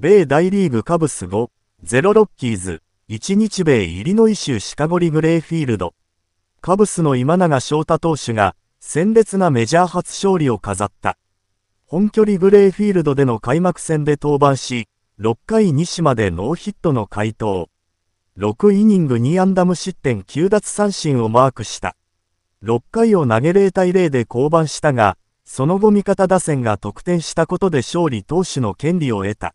米大リーグカブス5、0ロッキーズ、1日米イリノイ州シカゴリグレーフィールド。カブスの今永翔太投手が、鮮烈なメジャー初勝利を飾った。本距離グレーフィールドでの開幕戦で登板し、6回西までノーヒットの回答。6イニング2安打無失点9奪三振をマークした。6回を投げ0対0で降板したが、その後味方打線が得点したことで勝利投手の権利を得た。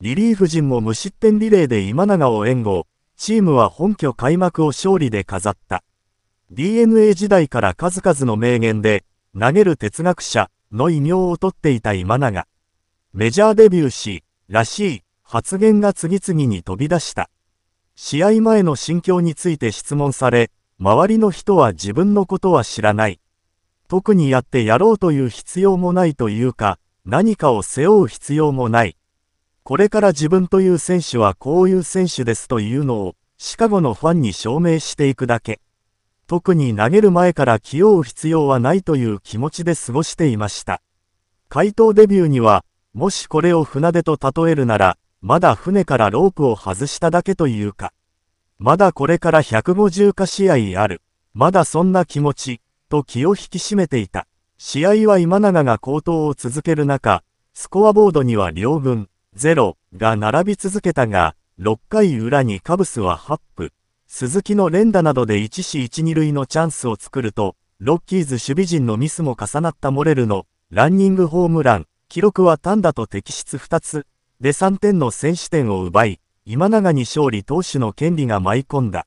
リリーフ陣も無失点リレーで今永を援護、チームは本拠開幕を勝利で飾った。DNA 時代から数々の名言で、投げる哲学者の異名を取っていた今永。メジャーデビューし、らしい発言が次々に飛び出した。試合前の心境について質問され、周りの人は自分のことは知らない。特にやってやろうという必要もないというか、何かを背負う必要もない。これから自分という選手はこういう選手ですというのを、シカゴのファンに証明していくだけ。特に投げる前から気負う必要はないという気持ちで過ごしていました。回答デビューには、もしこれを船出と例えるなら、まだ船からロープを外しただけというか、まだこれから150か試合ある、まだそんな気持ち、と気を引き締めていた。試合は今永が高騰を続ける中、スコアボードには両軍、0が並び続けたが、6回裏にカブスは8分、鈴木の連打などで1死1、2塁のチャンスを作ると、ロッキーズ守備陣のミスも重なったモレルのランニングホームラン、記録は単打と敵質2つ、で3点の先手点を奪い、今永に勝利投手の権利が舞い込んだ。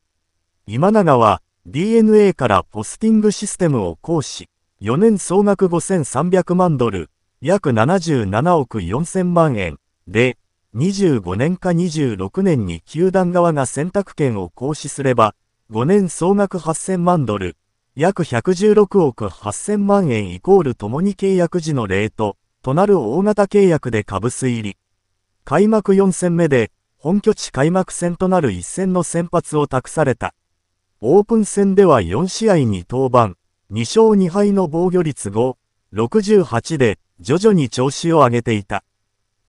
今永は DNA からポスティングシステムを行使、4年総額5300万ドル、約77億4000万円、で、25年か26年に球団側が選択権を行使すれば、5年総額8000万ドル、約116億8000万円イコール共に契約時のレート、となる大型契約で株数入り。開幕4戦目で、本拠地開幕戦となる一戦の先発を託された。オープン戦では4試合に登板、2勝2敗の防御率5、68で、徐々に調子を上げていた。